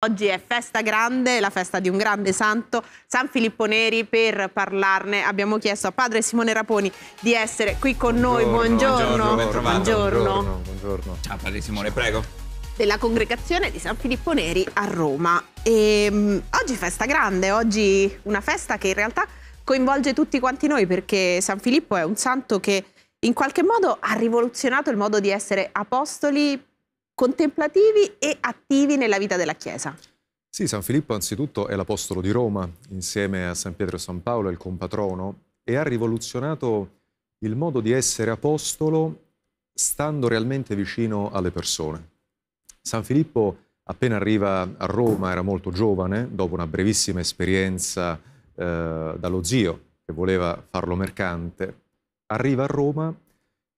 Oggi è festa grande, la festa di un grande santo, San Filippo Neri. Per parlarne abbiamo chiesto a padre Simone Raponi di essere qui con noi. Buongiorno. Buongiorno. Buongiorno. buongiorno. buongiorno. Ciao padre Simone, prego. Della congregazione di San Filippo Neri a Roma. E, um, oggi festa grande, oggi una festa che in realtà coinvolge tutti quanti noi perché San Filippo è un santo che in qualche modo ha rivoluzionato il modo di essere apostoli contemplativi e attivi nella vita della Chiesa. Sì, San Filippo anzitutto è l'apostolo di Roma, insieme a San Pietro e San Paolo è il compatrono, e ha rivoluzionato il modo di essere apostolo stando realmente vicino alle persone. San Filippo appena arriva a Roma era molto giovane, dopo una brevissima esperienza eh, dallo zio che voleva farlo mercante, arriva a Roma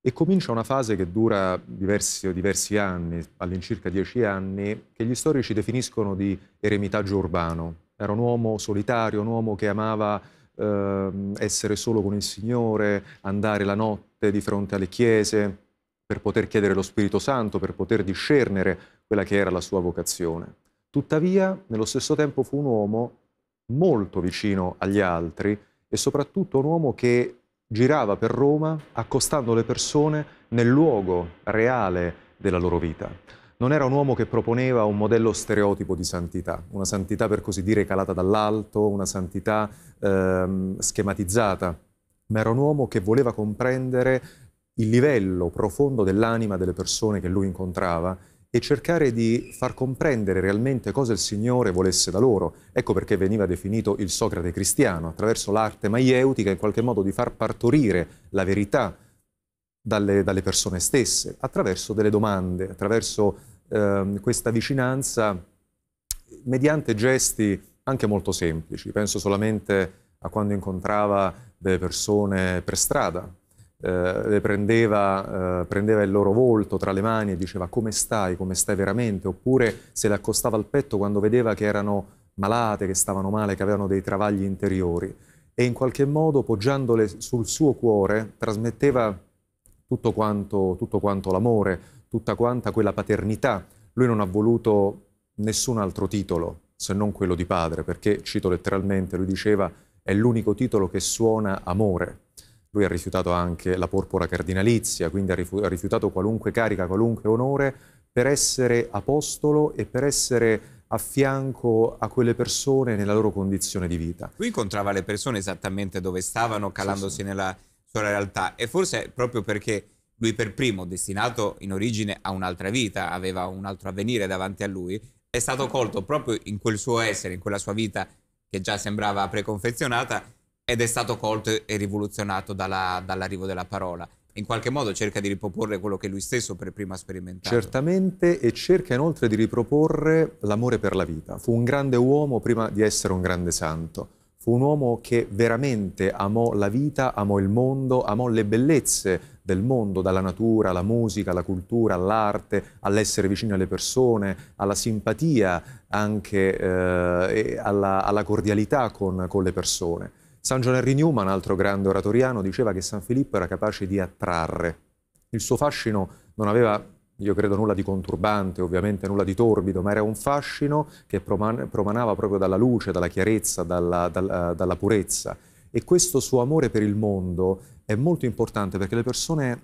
e comincia una fase che dura diversi, diversi anni, all'incirca dieci anni, che gli storici definiscono di eremitaggio urbano. Era un uomo solitario, un uomo che amava eh, essere solo con il Signore, andare la notte di fronte alle chiese per poter chiedere lo Spirito Santo, per poter discernere quella che era la sua vocazione. Tuttavia, nello stesso tempo fu un uomo molto vicino agli altri e soprattutto un uomo che girava per Roma accostando le persone nel luogo reale della loro vita. Non era un uomo che proponeva un modello stereotipo di santità, una santità per così dire calata dall'alto, una santità ehm, schematizzata, ma era un uomo che voleva comprendere il livello profondo dell'anima delle persone che lui incontrava e cercare di far comprendere realmente cosa il Signore volesse da loro. Ecco perché veniva definito il Socrate cristiano, attraverso l'arte maieutica in qualche modo di far partorire la verità dalle, dalle persone stesse, attraverso delle domande, attraverso eh, questa vicinanza mediante gesti anche molto semplici. Penso solamente a quando incontrava delle persone per strada, eh, prendeva, eh, prendeva, il loro volto tra le mani e diceva come stai, come stai veramente, oppure se le accostava al petto quando vedeva che erano malate, che stavano male, che avevano dei travagli interiori e in qualche modo poggiandole sul suo cuore trasmetteva tutto quanto, tutto quanto l'amore, tutta quanta quella paternità. Lui non ha voluto nessun altro titolo se non quello di padre, perché, cito letteralmente, lui diceva è l'unico titolo che suona amore lui ha rifiutato anche la porpora cardinalizia, quindi ha rifiutato qualunque carica, qualunque onore per essere apostolo e per essere a fianco a quelle persone nella loro condizione di vita. Lui incontrava le persone esattamente dove stavano, calandosi sì, sì. nella sua realtà e forse proprio perché lui per primo, destinato in origine a un'altra vita, aveva un altro avvenire davanti a lui, è stato colto proprio in quel suo essere, in quella sua vita che già sembrava preconfezionata, ed è stato colto e rivoluzionato dalla, dall'arrivo della parola. In qualche modo cerca di riproporre quello che lui stesso per prima ha sperimentato. Certamente, e cerca inoltre di riproporre l'amore per la vita. Fu un grande uomo prima di essere un grande santo. Fu un uomo che veramente amò la vita, amò il mondo, amò le bellezze del mondo, dalla natura alla musica, alla cultura, all'arte, all'essere vicino alle persone, alla simpatia anche eh, alla, alla, cordialità con, con le persone. San John Henry Newman, altro grande oratoriano, diceva che San Filippo era capace di attrarre. Il suo fascino non aveva, io credo, nulla di conturbante, ovviamente nulla di torbido, ma era un fascino che proman promanava proprio dalla luce, dalla chiarezza, dalla, dalla, eh, dalla purezza. E questo suo amore per il mondo è molto importante perché le persone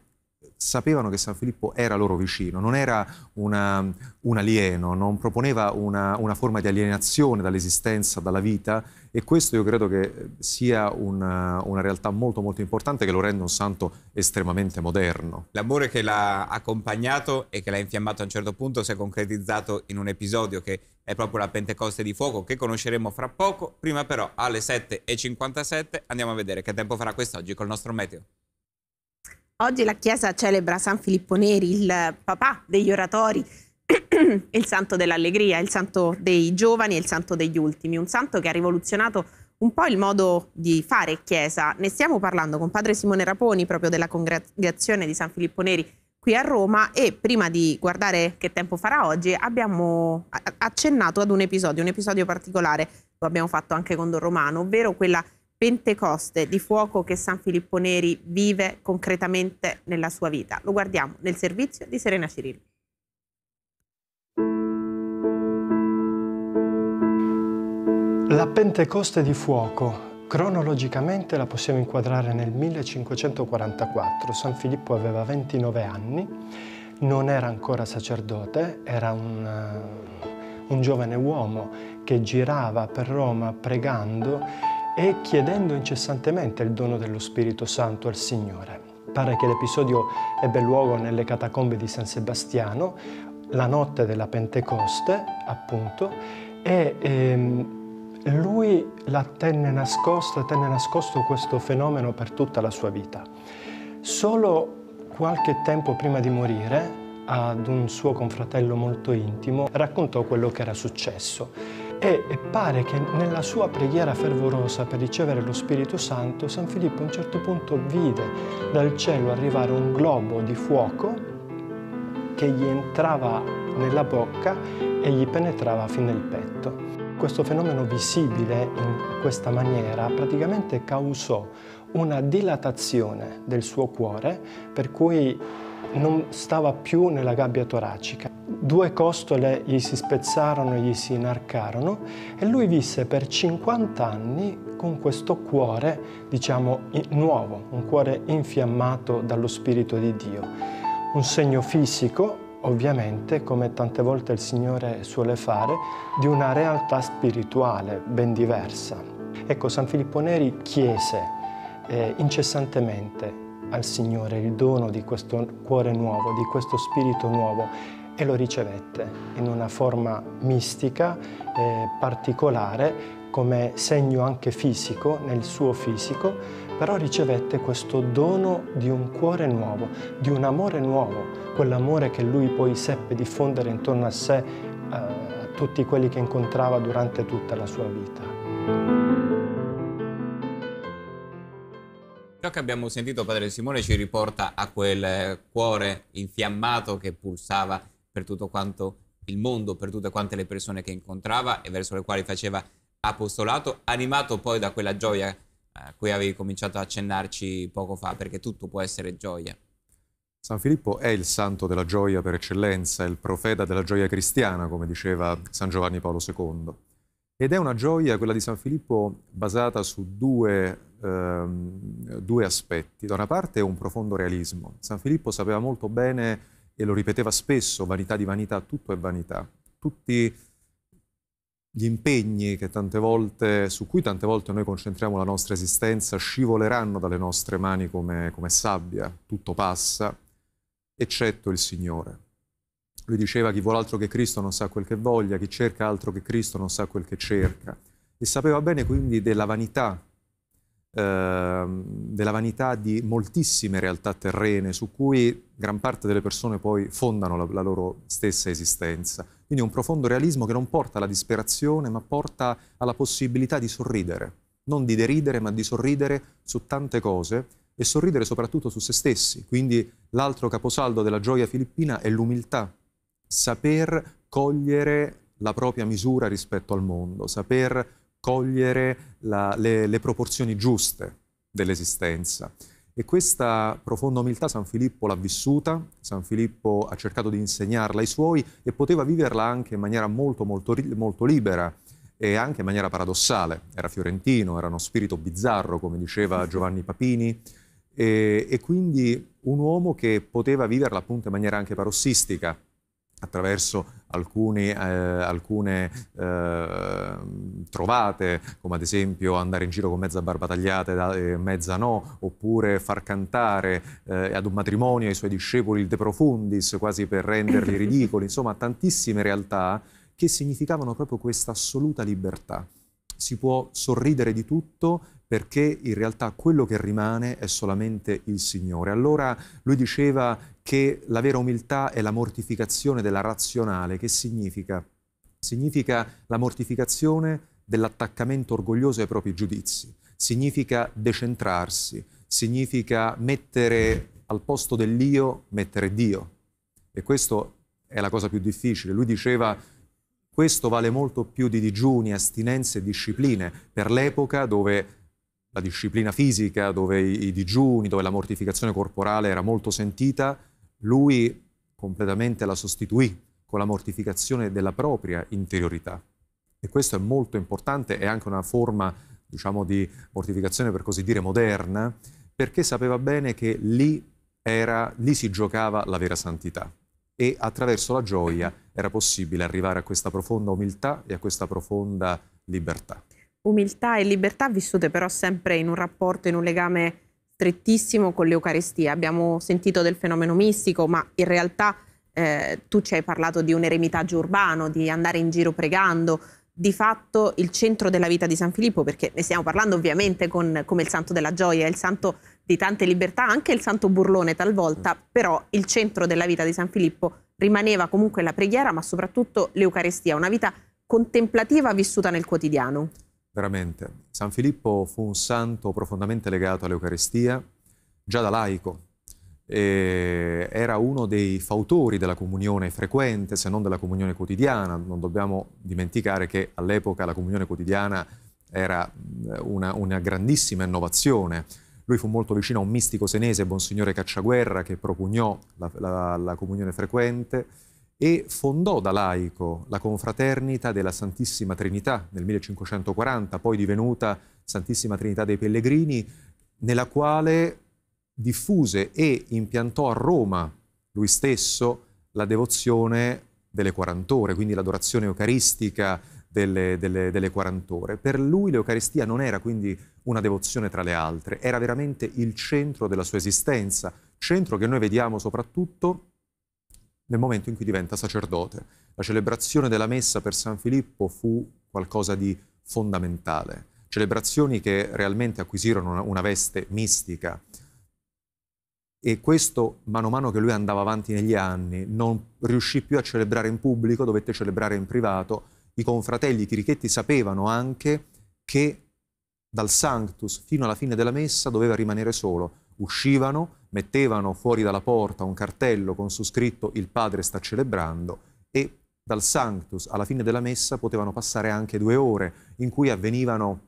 sapevano che San Filippo era loro vicino, non era una, un alieno, non proponeva una, una, forma di alienazione dall'esistenza, dalla vita e questo io credo che sia una, una realtà molto molto importante che lo rende un santo estremamente moderno. L'amore che l'ha accompagnato e che l'ha infiammato a un certo punto si è concretizzato in un episodio che è proprio la Pentecoste di Fuoco che conosceremo fra poco, prima però alle 7.57 andiamo a vedere che tempo farà quest'oggi col nostro meteo. Oggi la Chiesa celebra San Filippo Neri, il papà degli oratori, il santo dell'allegria, il santo dei giovani e il santo degli ultimi, un santo che ha rivoluzionato un po' il modo di fare Chiesa. Ne stiamo parlando con padre Simone Raponi, proprio della congregazione di San Filippo Neri qui a Roma e prima di guardare che tempo farà oggi abbiamo accennato ad un episodio, un episodio particolare, lo abbiamo fatto anche con Don Romano, ovvero quella Pentecoste di fuoco che San Filippo Neri vive concretamente nella sua vita. Lo guardiamo nel servizio di Serena Cirillo. La Pentecoste di fuoco Cronologicamente la possiamo inquadrare nel 1544. San Filippo aveva 29 anni, non era ancora sacerdote, era un, eh, un giovane uomo che girava per Roma pregando e chiedendo incessantemente il dono dello Spirito Santo al Signore. Pare che l'episodio ebbe luogo nelle catacombe di San Sebastiano, la notte della Pentecoste, appunto, e ehm, lui la tenne nascosta, tenne nascosto questo fenomeno per tutta la sua vita. Solo qualche tempo prima di morire, ad un suo confratello molto intimo, raccontò quello che era successo e pare che nella sua preghiera fervorosa per ricevere lo Spirito Santo, San Filippo a un certo punto vide dal cielo arrivare un globo di fuoco che gli entrava nella bocca e gli penetrava fino al petto. Questo fenomeno visibile in questa maniera praticamente causò una dilatazione del suo cuore per cui non stava più nella gabbia toracica. Due costole gli si spezzarono, gli si inarcarono e lui visse per 50 anni con questo cuore, diciamo, nuovo, un cuore infiammato dallo Spirito di Dio. Un segno fisico, ovviamente, come tante volte il Signore suole fare, di una realtà spirituale ben diversa. Ecco, San Filippo Neri chiese eh, incessantemente al Signore il dono di questo cuore nuovo, di questo spirito nuovo e lo ricevette in una forma mistica, eh, particolare, come segno anche fisico, nel suo fisico, però ricevette questo dono di un cuore nuovo, di un amore nuovo, quell'amore che lui poi seppe diffondere intorno a sé eh, a tutti quelli che incontrava durante tutta la sua vita. Ciò che abbiamo sentito Padre Simone ci riporta a quel cuore infiammato che pulsava per tutto quanto il mondo, per tutte quante le persone che incontrava e verso le quali faceva apostolato, animato poi da quella gioia a eh, cui avevi cominciato a accennarci poco fa, perché tutto può essere gioia. San Filippo è il santo della gioia per eccellenza, il profeta della gioia cristiana, come diceva San Giovanni Paolo II. Ed è una gioia quella di San Filippo basata su due, ehm, due aspetti. Da una parte un profondo realismo. San Filippo sapeva molto bene e lo ripeteva spesso, vanità di vanità, tutto è vanità. Tutti gli impegni volte, su cui tante volte noi concentriamo la nostra esistenza scivoleranno dalle nostre mani come, come sabbia, tutto passa, eccetto il Signore. Lui diceva chi vuole altro che Cristo non sa quel che voglia, chi cerca altro che Cristo non sa quel che cerca. E sapeva bene quindi della vanità, eh, della vanità di moltissime realtà terrene su cui gran parte delle persone poi fondano la, la loro stessa esistenza. Quindi un profondo realismo che non porta alla disperazione, ma porta alla possibilità di sorridere, non di deridere, ma di sorridere su tante cose e sorridere soprattutto su se stessi. Quindi l'altro caposaldo della gioia filippina è l'umiltà, saper cogliere la propria misura rispetto al mondo, saper cogliere la, le, le proporzioni giuste dell'esistenza. E questa profonda umiltà San Filippo l'ha vissuta, San Filippo ha cercato di insegnarla ai suoi e poteva viverla anche in maniera molto, molto, molto libera e anche in maniera paradossale. Era fiorentino, era uno spirito bizzarro, come diceva Giovanni Papini, e, e quindi un uomo che poteva viverla appunto in maniera anche parossistica, attraverso alcuni, eh, alcune eh, trovate, come ad esempio andare in giro con mezza barba tagliata e mezza no, oppure far cantare eh, ad un matrimonio ai suoi discepoli il De Profundis, quasi per renderli ridicoli, insomma tantissime realtà che significavano proprio questa assoluta libertà. Si può sorridere di tutto perché in realtà quello che rimane è solamente il Signore. Allora lui diceva che la vera umiltà è la mortificazione della razionale. Che significa? Significa la mortificazione dell'attaccamento orgoglioso ai propri giudizi, significa decentrarsi, significa mettere al posto dell'io, mettere Dio. E questa è la cosa più difficile. Lui diceva questo vale molto più di digiuni, astinenze e discipline per l'epoca dove la disciplina fisica, dove i, digiuni, dove la mortificazione corporale era molto sentita, lui completamente la sostituì con la mortificazione della propria interiorità. E questo è molto importante, è anche una forma, diciamo, di mortificazione, per così dire, moderna, perché sapeva bene che lì, era, lì si giocava la vera santità e attraverso la gioia era possibile arrivare a questa profonda umiltà e a questa profonda libertà. Umiltà e libertà vissute però sempre in un rapporto, in un legame strettissimo con l'Eucarestia. Abbiamo sentito del fenomeno mistico, ma in realtà eh, tu ci hai parlato di un eremitaggio urbano, di andare in giro pregando. Di fatto il centro della vita di San Filippo, perché ne stiamo parlando ovviamente con, come il santo della gioia, il santo di tante libertà, anche il santo burlone talvolta, però il centro della vita di San Filippo rimaneva comunque la preghiera, ma soprattutto l'Eucarestia, una vita contemplativa vissuta nel quotidiano. Veramente. San Filippo fu un santo profondamente legato all'Eucaristia, già da laico. E era uno dei fautori della comunione frequente, se non della comunione quotidiana. Non dobbiamo dimenticare che all'epoca la comunione quotidiana era eh, una, una grandissima innovazione. Lui fu molto vicino a un mistico senese, Monsignore Cacciaguerra, che propugnò la, la, la comunione frequente e fondò da laico la confraternita della Santissima Trinità nel 1540, poi divenuta Santissima Trinità dei Pellegrini, nella quale diffuse e impiantò a Roma lui stesso la devozione delle 40 ore, quindi l'adorazione eucaristica delle, delle, delle 40 ore. Per lui l'Eucaristia non era quindi una devozione tra le altre, era veramente il centro della sua esistenza, centro che noi vediamo soprattutto nel momento in cui diventa sacerdote. La celebrazione della messa per San Filippo fu qualcosa di fondamentale, celebrazioni che realmente acquisirono una, una veste mistica. E questo, mano a mano che lui andava avanti negli anni, non riuscì più a celebrare in pubblico, dovette celebrare in privato. I confratelli chirichetti sapevano anche che dal Sanctus fino alla fine della messa doveva rimanere solo, uscivano, mettevano fuori dalla porta un cartello con su scritto il padre sta celebrando e dal Sanctus alla fine della messa potevano passare anche due ore in cui avvenivano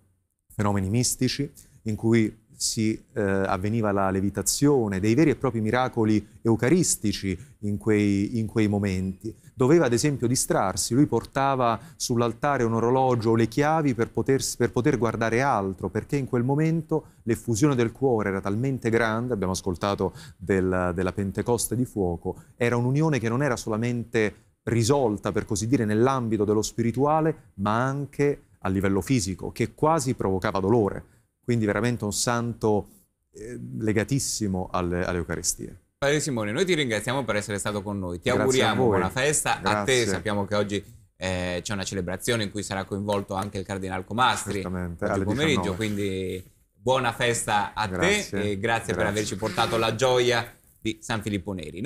fenomeni mistici, in cui si eh, avveniva la levitazione, dei veri e propri miracoli eucaristici in quei, in quei momenti doveva ad esempio distrarsi, lui portava sull'altare un orologio o le chiavi per, potersi, per poter guardare altro, perché in quel momento l'effusione del cuore era talmente grande, abbiamo ascoltato del, della Pentecoste di fuoco, era un'unione che non era solamente risolta, per così dire, nell'ambito dello spirituale, ma anche a livello fisico, che quasi provocava dolore. Quindi veramente un santo eh, legatissimo alle, alle Eucaristie. Padre Simone, noi ti ringraziamo per essere stato con noi, ti Grazie auguriamo buona festa, Grazie. a te sappiamo che oggi eh, c'è una celebrazione in cui sarà coinvolto anche il Cardinale Comastri oggi pomeriggio, 19. quindi buona festa a grazie, te e grazie, grazie, per averci portato la gioia di San Filippo Neri.